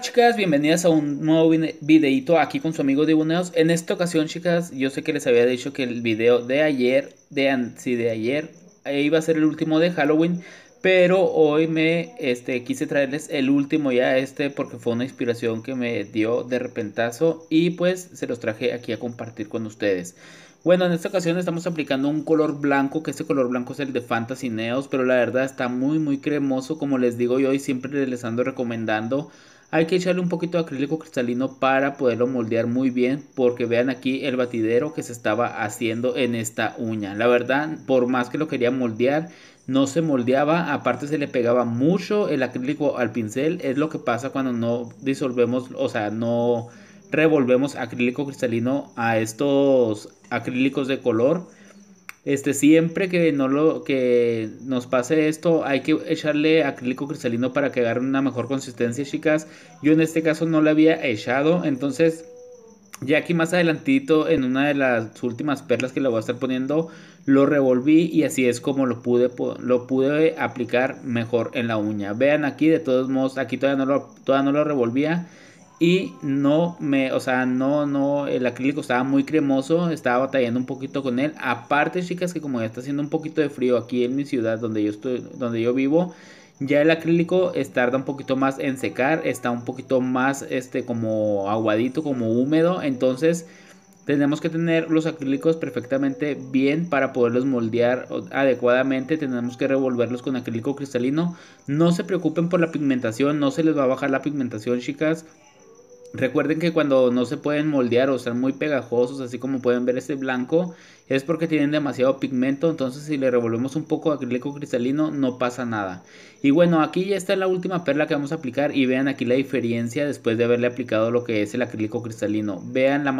chicas, bienvenidas a un nuevo videito aquí con su amigo Dibuneos. En esta ocasión chicas, yo sé que les había dicho que el video de ayer, de antes de ayer, eh, iba a ser el último de Halloween, pero hoy me este, quise traerles el último ya este porque fue una inspiración que me dio de repentazo y pues se los traje aquí a compartir con ustedes. Bueno, en esta ocasión estamos aplicando un color blanco, que este color blanco es el de Fantasy Neos, pero la verdad está muy muy cremoso, como les digo yo y siempre les ando recomendando hay que echarle un poquito de acrílico cristalino para poderlo moldear muy bien porque vean aquí el batidero que se estaba haciendo en esta uña la verdad por más que lo quería moldear no se moldeaba, aparte se le pegaba mucho el acrílico al pincel, es lo que pasa cuando no disolvemos, o sea, no revolvemos acrílico cristalino a estos acrílicos de color este, siempre que no lo que nos pase esto, hay que echarle acrílico cristalino para que agarre una mejor consistencia, chicas. Yo en este caso no le había echado, entonces ya aquí más adelantito en una de las últimas perlas que le voy a estar poniendo, lo revolví y así es como lo pude lo pude aplicar mejor en la uña. Vean aquí, de todos modos, aquí todavía no lo todavía no lo revolvía y no me, o sea, no, no, el acrílico estaba muy cremoso, estaba batallando un poquito con él. Aparte, chicas, que como ya está haciendo un poquito de frío aquí en mi ciudad donde yo estoy, donde yo vivo, ya el acrílico tarda un poquito más en secar, está un poquito más, este, como aguadito, como húmedo, entonces tenemos que tener los acrílicos perfectamente bien para poderlos moldear adecuadamente. Tenemos que revolverlos con acrílico cristalino. No se preocupen por la pigmentación, no se les va a bajar la pigmentación, chicas. Recuerden que cuando no se pueden moldear o están muy pegajosos, así como pueden ver este blanco, es porque tienen demasiado pigmento, entonces si le revolvemos un poco de acrílico cristalino no pasa nada. Y bueno, aquí ya está la última perla que vamos a aplicar y vean aquí la diferencia después de haberle aplicado lo que es el acrílico cristalino. Vean la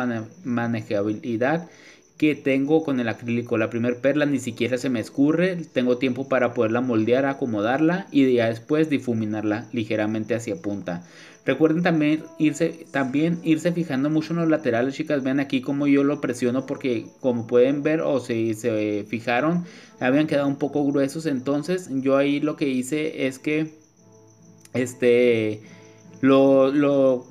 manejabilidad que tengo con el acrílico. La primera perla ni siquiera se me escurre, tengo tiempo para poderla moldear, acomodarla y ya después difuminarla ligeramente hacia punta. Recuerden también irse, también irse fijando mucho en los laterales, chicas. Vean aquí como yo lo presiono porque como pueden ver o si se fijaron, habían quedado un poco gruesos. Entonces yo ahí lo que hice es que este lo, lo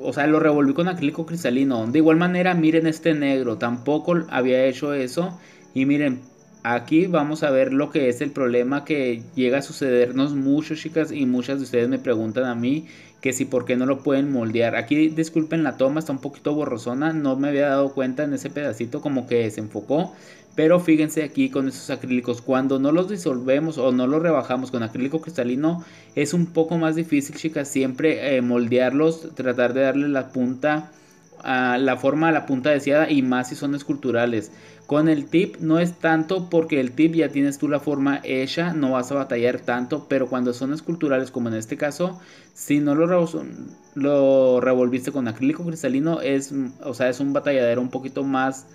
o sea, lo revolví con acrílico cristalino. De igual manera, miren este negro, tampoco había hecho eso. Y miren, Aquí vamos a ver lo que es el problema que llega a sucedernos mucho, chicas, y muchas de ustedes me preguntan a mí que si por qué no lo pueden moldear. Aquí disculpen la toma, está un poquito borrosona, no me había dado cuenta en ese pedacito como que se enfocó, pero fíjense aquí con esos acrílicos, cuando no los disolvemos o no los rebajamos con acrílico cristalino, es un poco más difícil, chicas, siempre eh, moldearlos, tratar de darle la punta la forma a la punta deseada y más si son esculturales. Con el tip no es tanto porque el tip ya tienes tú la forma hecha, no vas a batallar tanto, pero cuando son esculturales como en este caso, si no lo, revolviste con acrílico cristalino es, o sea, es un batalladero un poquito más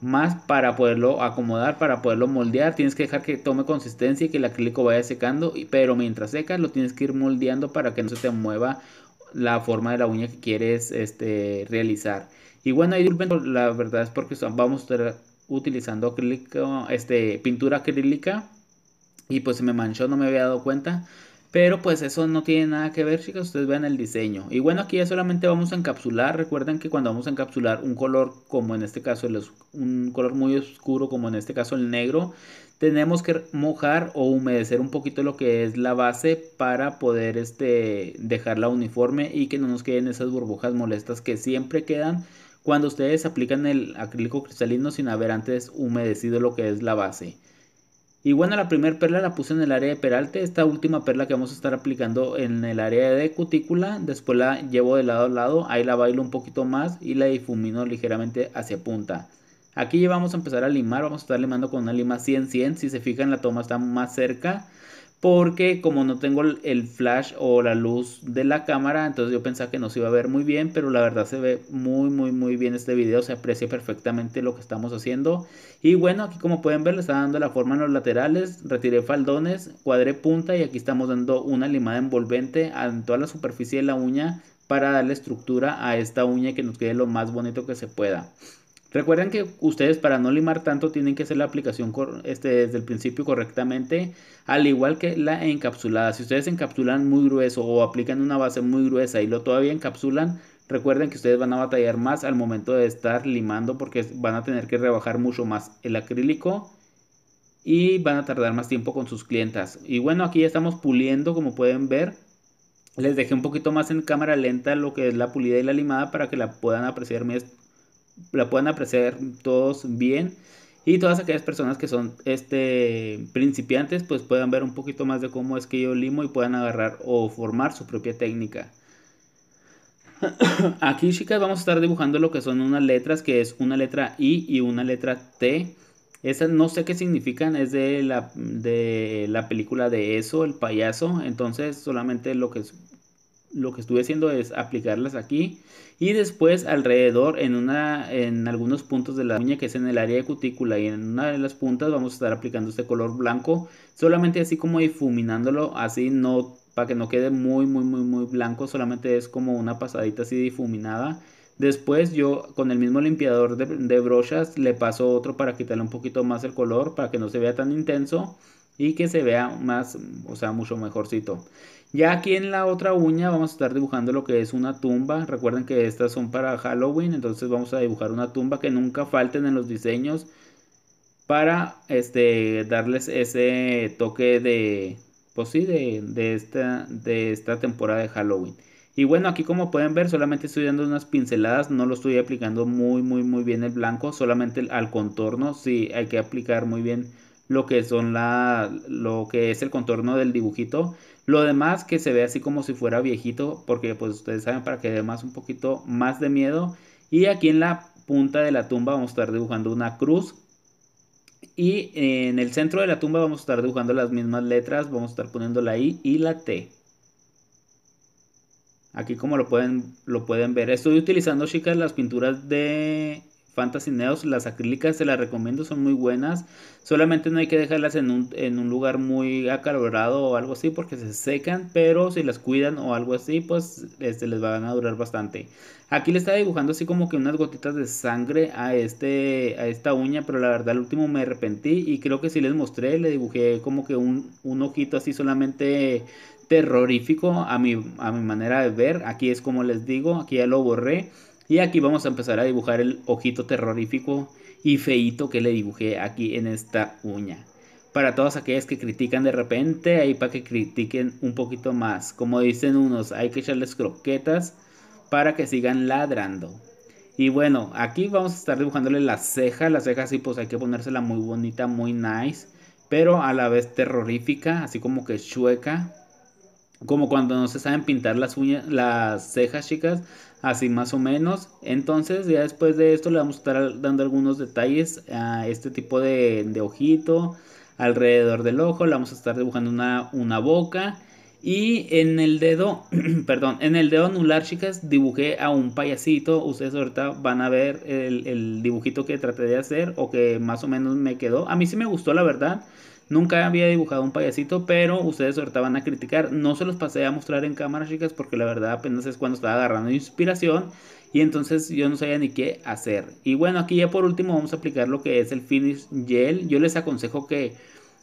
más para poderlo acomodar, para poderlo moldear, tienes que dejar que tome consistencia y que el acrílico vaya secando, pero mientras seca lo tienes que ir moldeando para que no se te mueva la forma de la uña que quieres este, realizar. Y bueno, ahí la verdad es porque vamos a estar utilizando este, pintura acrílica y pues se me manchó, no me había dado cuenta. Pero pues eso no tiene nada que ver, chicas, ustedes vean el diseño. Y bueno, aquí ya solamente vamos a encapsular. Recuerden que cuando vamos a encapsular un color, como en este caso, el un color muy oscuro, como en este caso el negro, tenemos que mojar o humedecer un poquito lo que es la base para poder este, dejarla uniforme y que no nos queden esas burbujas molestas que siempre quedan cuando ustedes aplican el acrílico cristalino sin haber antes humedecido lo que es la base. Y bueno, la primera perla la puse en el área de peralte, esta última perla que vamos a estar aplicando en el área de cutícula, después la llevo de lado a lado, ahí la bailo un poquito más y la difumino ligeramente hacia punta. Aquí ya vamos a empezar a limar, vamos a estar limando con una lima 100-100, si se fijan la toma está más cerca, porque como no tengo el flash o la luz de la cámara, entonces yo pensaba que no se iba a ver muy bien, pero la verdad se ve muy muy muy bien este video, se aprecia perfectamente lo que estamos haciendo. Y bueno, aquí como pueden ver le está dando la forma en los laterales, retiré faldones, cuadré punta y aquí estamos dando una limada envolvente en toda la superficie de la uña para darle estructura a esta uña que nos quede lo más bonito que se pueda. Recuerden que ustedes para no limar tanto tienen que hacer la aplicación este, desde el principio correctamente, al igual que la encapsulada. Si ustedes encapsulan muy grueso o aplican una base muy gruesa y lo todavía encapsulan, recuerden que ustedes van a batallar más al momento de estar limando porque van a tener que rebajar mucho más el acrílico y van a tardar más tiempo con sus clientas. Y bueno, aquí ya estamos puliendo como pueden ver. Les dejé un poquito más en cámara lenta lo que es la pulida y la limada para que la puedan apreciar la puedan apreciar todos bien y todas aquellas personas que son este principiantes pues puedan ver un poquito más de cómo es que yo limo y puedan agarrar o formar su propia técnica aquí chicas vamos a estar dibujando lo que son unas letras que es una letra I y una letra T esas no sé qué significan, es de la, de la película de eso, el payaso. Entonces solamente lo que lo que estuve haciendo es aplicarlas aquí y después alrededor en, una, en algunos puntos de la uña que es en el área de cutícula y en una de las puntas vamos a estar aplicando este color blanco solamente así como difuminándolo así no para que no quede muy muy muy muy blanco solamente es como una pasadita así difuminada después yo con el mismo limpiador de, de brochas le paso otro para quitarle un poquito más el color para que no se vea tan intenso y que se vea más, o sea, mucho mejorcito. Ya aquí en la otra uña vamos a estar dibujando lo que es una tumba. Recuerden que estas son para Halloween, entonces vamos a dibujar una tumba que nunca falten en los diseños para este, darles ese toque de, pues sí, de, esta, de esta temporada de Halloween. Y bueno, aquí como pueden ver, solamente estoy dando unas pinceladas, no lo estoy aplicando muy, muy, muy bien el blanco, solamente al contorno, sí, hay que aplicar muy bien lo que son la lo que es el contorno del dibujito lo demás que se ve así como si fuera viejito porque pues ustedes saben para que dé más un poquito más de miedo y aquí en la punta de la tumba vamos a estar dibujando una cruz y en el centro de la tumba vamos a estar dibujando las mismas letras vamos a estar poniendo la I y la T aquí como lo pueden lo pueden ver estoy utilizando chicas las pinturas de Fantasy Neos, las acrílicas se las recomiendo, son muy buenas. Solamente no hay que dejarlas en un, lugar muy acalorado o algo así porque se secan, pero si las cuidan o algo así, pues este, les van a durar bastante. Aquí le estaba dibujando así como que unas gotitas de sangre a, este, a esta uña, pero la verdad al último me arrepentí y creo que si les mostré, le dibujé como que un, un ojito así solamente terrorífico a mi, a mi manera de ver. Aquí es como les digo, aquí ya lo borré. Y aquí vamos a empezar a dibujar el ojito terrorífico y feíto que le dibujé aquí en esta uña. Para todos aquellos que critican de repente, ahí para que critiquen un poquito más. Como dicen unos, hay que echarles croquetas para que sigan ladrando. Y bueno, aquí vamos a estar dibujándole la ceja. La ceja sí, pues hay que ponérsela muy bonita, muy nice. Pero a la vez terrorífica, así como que chueca como cuando no se saben pintar las uñas, las cejas chicas, así más o menos. Entonces ya después de esto le vamos a estar dando algunos detalles a este tipo de, ojito, alrededor del ojo, le vamos a estar dibujando una, una boca. Y en el dedo, perdón, en el dedo anular, chicas, dibujé a un payasito. Ustedes ahorita van a ver el, el dibujito que traté de hacer o que más o menos me quedó. A mí sí me gustó, la verdad. Nunca había dibujado un payasito, pero ustedes ahorita van a criticar. No se los pasé a mostrar en cámara, chicas, porque la verdad apenas es cuando estaba agarrando inspiración. Y entonces yo no sabía ni qué hacer. Y bueno, aquí ya por último vamos a aplicar lo que es el Finish Gel. Yo les aconsejo que...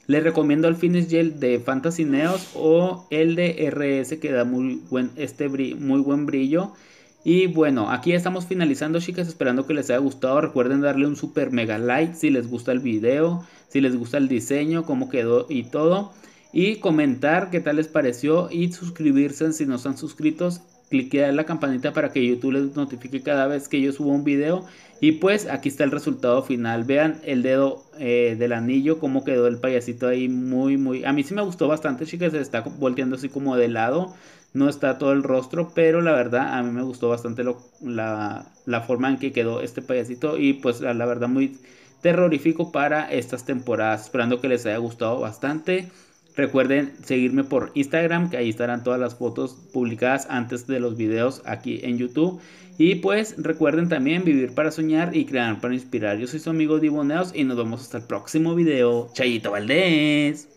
Les recomiendo el Finish Gel de Fantasy Neos o el de RS que da muy buen, este muy buen brillo. Y bueno, aquí estamos finalizando chicas, esperando que les haya gustado. Recuerden darle un super mega like si les gusta el video, si les gusta el diseño, cómo quedó y todo. Y comentar qué tal les pareció y suscribirse si no están suscritos en la campanita para que YouTube les notifique cada vez que yo subo un video. Y pues aquí está el resultado final. Vean el dedo eh, del anillo, cómo quedó el payasito ahí muy, muy... A mí sí me gustó bastante, chicas, se está volteando así como de lado. No está todo el rostro, pero la verdad a mí me gustó bastante la, forma en que quedó este payasito. Y pues la verdad muy terrorífico para estas temporadas. Esperando que les haya gustado bastante. Recuerden seguirme por Instagram, que ahí estarán todas las fotos publicadas antes de los videos aquí en YouTube. Y pues recuerden también vivir para soñar y crear para inspirar. Yo soy su amigo Diboneos y nos vemos hasta el próximo video. Chayito Valdés.